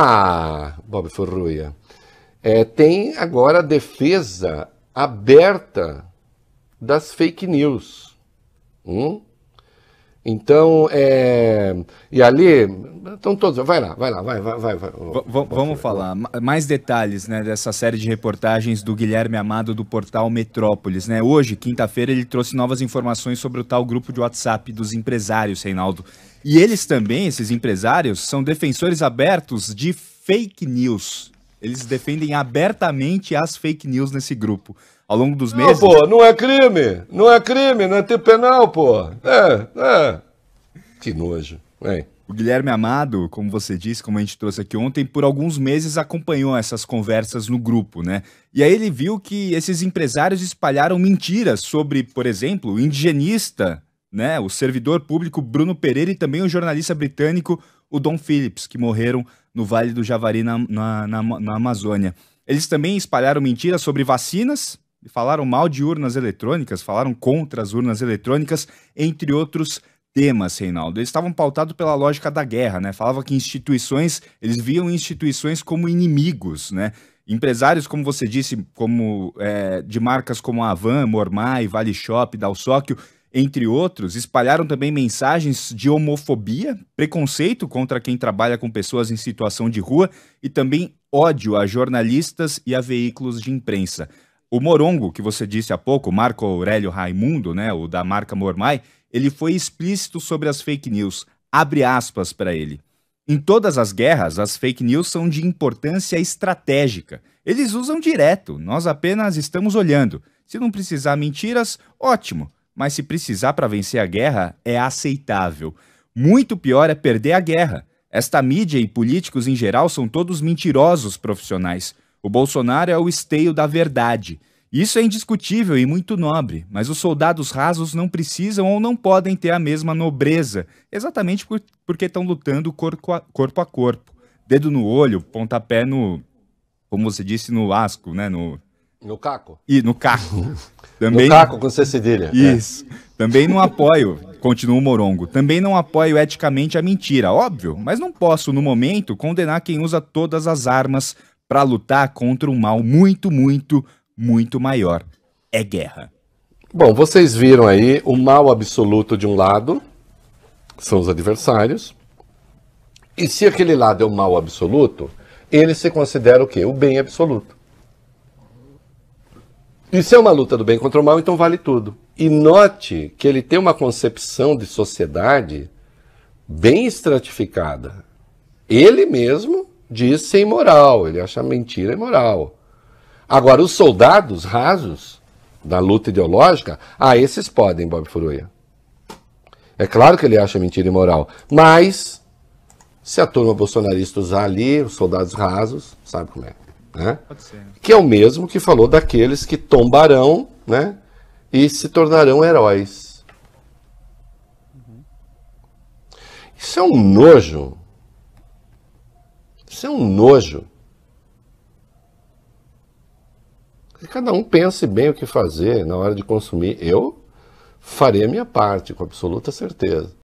Ah, Bob Ferruia, é, tem agora a defesa aberta das fake news. Hum? Então, é... e ali, estão todos. Vai lá, vai lá, vai, vai, vai. vai. vamos falar mais detalhes né, dessa série de reportagens do Guilherme Amado do portal Metrópolis. Né? Hoje, quinta-feira, ele trouxe novas informações sobre o tal grupo de WhatsApp dos empresários, Reinaldo. E eles também, esses empresários, são defensores abertos de fake news. Eles defendem abertamente as fake news nesse grupo. Ao longo dos meses. Não, pô, não é crime! Não é crime, não é tipo penal, pô! É, é. Que nojo. É. O Guilherme Amado, como você disse, como a gente trouxe aqui ontem, por alguns meses acompanhou essas conversas no grupo, né? E aí ele viu que esses empresários espalharam mentiras sobre, por exemplo, o indigenista né? O servidor público Bruno Pereira e também o jornalista britânico o Don Phillips, que morreram no Vale do Javari, na, na, na, na Amazônia. Eles também espalharam mentiras sobre vacinas, falaram mal de urnas eletrônicas, falaram contra as urnas eletrônicas, entre outros temas, Reinaldo. Eles estavam pautados pela lógica da guerra, né? Falava que instituições, eles viam instituições como inimigos, né? Empresários, como você disse, como é, de marcas como a Avan, Mormai, Vale Shop, Dalsóquio, entre outros, espalharam também mensagens de homofobia, preconceito contra quem trabalha com pessoas em situação de rua e também ódio a jornalistas e a veículos de imprensa. O Morongo, que você disse há pouco, Marco Aurélio Raimundo, né, o da marca Mormai, ele foi explícito sobre as fake news. Abre aspas para ele. Em todas as guerras, as fake news são de importância estratégica. Eles usam direto, nós apenas estamos olhando. Se não precisar mentiras, ótimo mas se precisar para vencer a guerra, é aceitável. Muito pior é perder a guerra. Esta mídia e políticos em geral são todos mentirosos profissionais. O Bolsonaro é o esteio da verdade. Isso é indiscutível e muito nobre, mas os soldados rasos não precisam ou não podem ter a mesma nobreza, exatamente por, porque estão lutando corpo a, corpo a corpo. Dedo no olho, pontapé no. Como você disse, no asco, né? No, no caco. E no caco. Também... No caco com C cedilha. É. Isso. É. Também não apoio, continua o Morongo, também não apoio eticamente a mentira, óbvio, mas não posso, no momento, condenar quem usa todas as armas para lutar contra um mal muito, muito, muito maior. É guerra. Bom, vocês viram aí o mal absoluto de um lado, são os adversários, e se aquele lado é o mal absoluto, ele se considera o quê? O bem absoluto. Isso é uma luta do bem contra o mal, então vale tudo. E note que ele tem uma concepção de sociedade bem estratificada. Ele mesmo diz ser imoral, ele acha mentira imoral. Agora, os soldados rasos da luta ideológica, ah, esses podem, Bob Furuia. É claro que ele acha mentira imoral, mas se a turma bolsonarista usar ali, os soldados rasos, sabe como é. Né? Que é o mesmo que falou daqueles que tombarão né? e se tornarão heróis. Uhum. Isso é um nojo. Isso é um nojo. E cada um pense bem o que fazer na hora de consumir. Eu farei a minha parte, com absoluta certeza.